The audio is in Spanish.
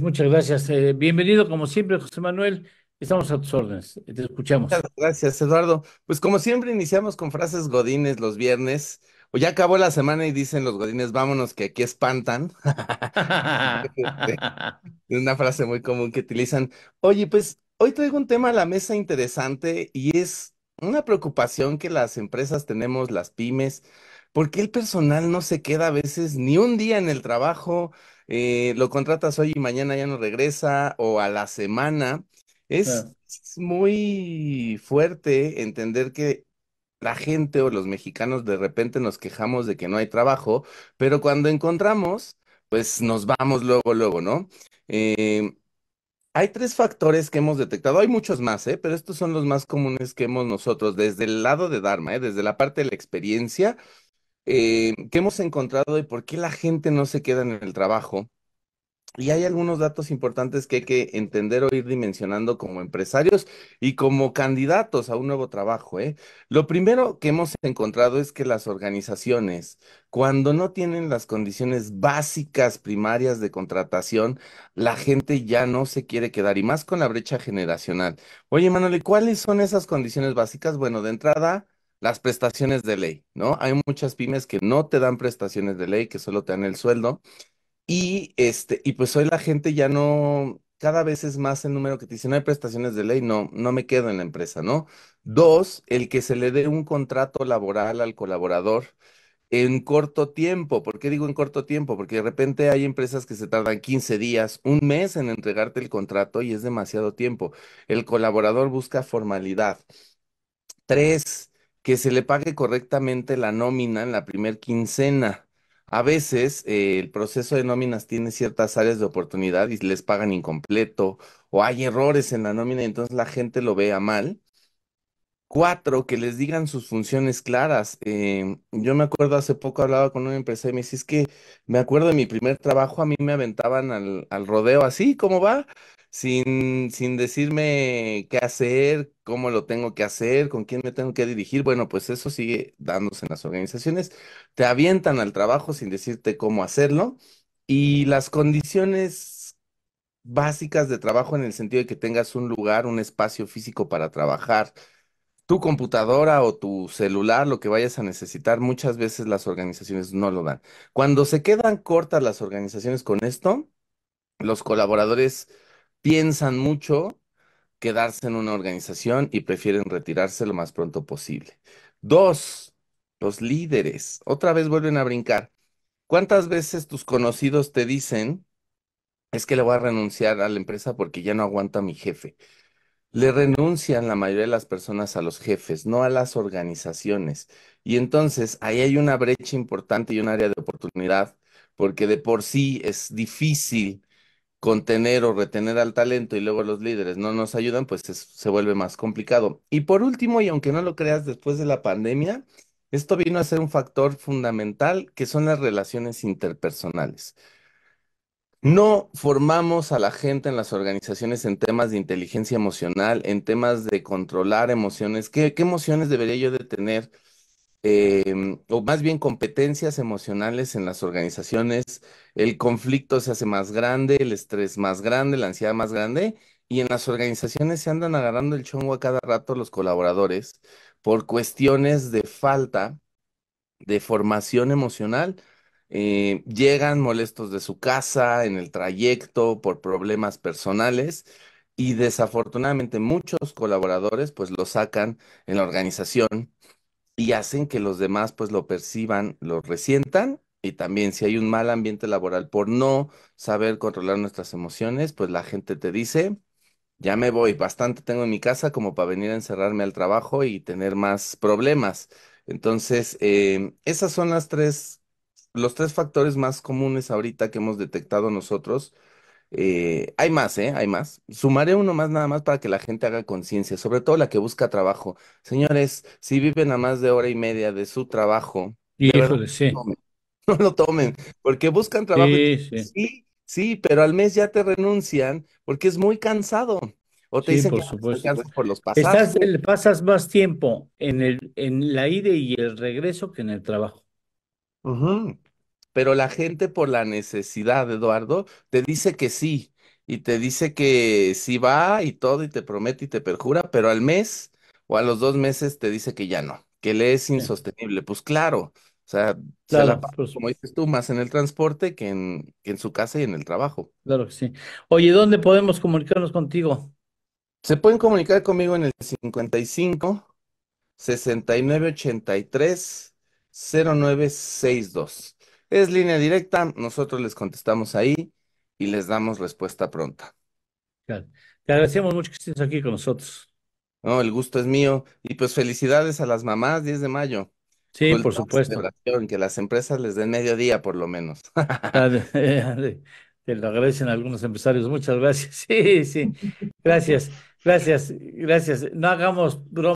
Muchas gracias. Eh, bienvenido, como siempre, José Manuel. Estamos a tus órdenes. Te escuchamos. gracias, Eduardo. Pues como siempre, iniciamos con frases godines los viernes. O ya acabó la semana y dicen los godines, vámonos, que aquí espantan. es una frase muy común que utilizan. Oye, pues hoy traigo un tema a la mesa interesante y es una preocupación que las empresas tenemos, las pymes, porque el personal no se queda a veces ni un día en el trabajo, eh, lo contratas hoy y mañana ya no regresa, o a la semana. Es, muy fuerte entender que la gente o los mexicanos de repente nos quejamos de que no hay trabajo, pero cuando encontramos, pues nos vamos luego, luego, ¿no? Eh, hay tres factores que hemos detectado, hay muchos más, ¿eh? pero estos son los más comunes que hemos nosotros desde el lado de Dharma, ¿eh? desde la parte de la experiencia, eh, qué hemos encontrado y por qué la gente no se queda en el trabajo. Y hay algunos datos importantes que hay que entender o ir dimensionando como empresarios y como candidatos a un nuevo trabajo. ¿eh? Lo primero que hemos encontrado es que las organizaciones, cuando no tienen las condiciones básicas primarias de contratación, la gente ya no se quiere quedar y más con la brecha generacional. Oye, Manuel, ¿cuáles son esas condiciones básicas? Bueno, de entrada las prestaciones de ley, ¿no? Hay muchas pymes que no te dan prestaciones de ley, que solo te dan el sueldo. Y, este, y pues hoy la gente ya no, cada vez es más el número que te dice, no hay prestaciones de ley, no, no me quedo en la empresa, ¿no? Dos, el que se le dé un contrato laboral al colaborador en corto tiempo. ¿Por qué digo en corto tiempo? Porque de repente hay empresas que se tardan 15 días, un mes en entregarte el contrato y es demasiado tiempo. El colaborador busca formalidad. Tres, que se le pague correctamente la nómina en la primer quincena. A veces eh, el proceso de nóminas tiene ciertas áreas de oportunidad y les pagan incompleto o hay errores en la nómina y entonces la gente lo vea mal. Cuatro, que les digan sus funciones claras. Eh, yo me acuerdo hace poco hablaba con una empresa y me decía, es que me acuerdo de mi primer trabajo, a mí me aventaban al, al rodeo así, ¿cómo va? sin, sin decirme qué hacer, cómo lo tengo que hacer, con quién me tengo que dirigir. Bueno, pues eso sigue dándose en las organizaciones. Te avientan al trabajo sin decirte cómo hacerlo y las condiciones básicas de trabajo en el sentido de que tengas un lugar, un espacio físico para trabajar, tu computadora o tu celular, lo que vayas a necesitar, muchas veces las organizaciones no lo dan. Cuando se quedan cortas las organizaciones con esto, los colaboradores piensan mucho quedarse en una organización y prefieren retirarse lo más pronto posible. Dos, los líderes. Otra vez vuelven a brincar. ¿Cuántas veces tus conocidos te dicen, es que le voy a renunciar a la empresa porque ya no aguanta mi jefe? Le renuncian la mayoría de las personas a los jefes, no a las organizaciones. Y entonces ahí hay una brecha importante y un área de oportunidad, porque de por sí es difícil contener o retener al talento y luego los líderes no nos ayudan, pues se vuelve más complicado. Y por último, y aunque no lo creas, después de la pandemia, esto vino a ser un factor fundamental que son las relaciones interpersonales. No formamos a la gente en las organizaciones en temas de inteligencia emocional, en temas de controlar emociones. ¿Qué, qué emociones debería yo de tener? Em, o más bien competencias emocionales en las organizaciones, el conflicto se hace más grande, el estrés más grande, la ansiedad más grande, y en las organizaciones se andan agarrando el chongo a cada rato los colaboradores por cuestiones de falta de formación emocional. Eh, llegan molestos de su casa, en el trayecto, por problemas personales y desafortunadamente muchos colaboradores pues lo sacan en la organización y hacen que los demás pues lo perciban, lo resientan y también si hay un mal ambiente laboral por no saber controlar nuestras emociones, pues la gente te dice, ya me voy, bastante tengo en mi casa como para venir a encerrarme al trabajo y tener más problemas. Entonces, esos eh, esas son las tres, los tres factores más comunes ahorita que hemos detectado nosotros eh, hay más, ¿eh? Hay más. Sumaré uno más nada más para que la gente haga conciencia, sobre todo la que busca trabajo. Señores, si viven a más de hora y media de su trabajo, no lo tomen, porque buscan trabajo Sí, sí. pero al mes ya te renuncian porque es muy cansado. O te dicen que por supuesto. por los pasas más tiempo en el, en la ida y el regreso que en el trabajo. Ajá pero la gente por la necesidad, Eduardo, te dice que sí y te dice que sí va y todo y te promete y te perjura, pero al mes o a los dos meses te dice que ya no, que le es insostenible. Pues claro, o sea, como dices tú, más en el transporte que en, que en su casa y en el trabajo. Claro que sí. Oye, ¿dónde podemos comunicarnos contigo? Se pueden comunicar conmigo en el 55 69 83 0962. Es línea directa, nosotros les contestamos ahí y les damos respuesta pronta. Te agradecemos mucho que estés aquí con nosotros. No, el gusto es mío. Y pues felicidades a las mamás, 10 de mayo. Sí, por supuesto. Que las empresas les den mediodía, por lo menos. Ah, te lo agradecen algunos empresarios. Muchas gracias. Sí, sí. Gracias, gracias, gracias. No hagamos broma.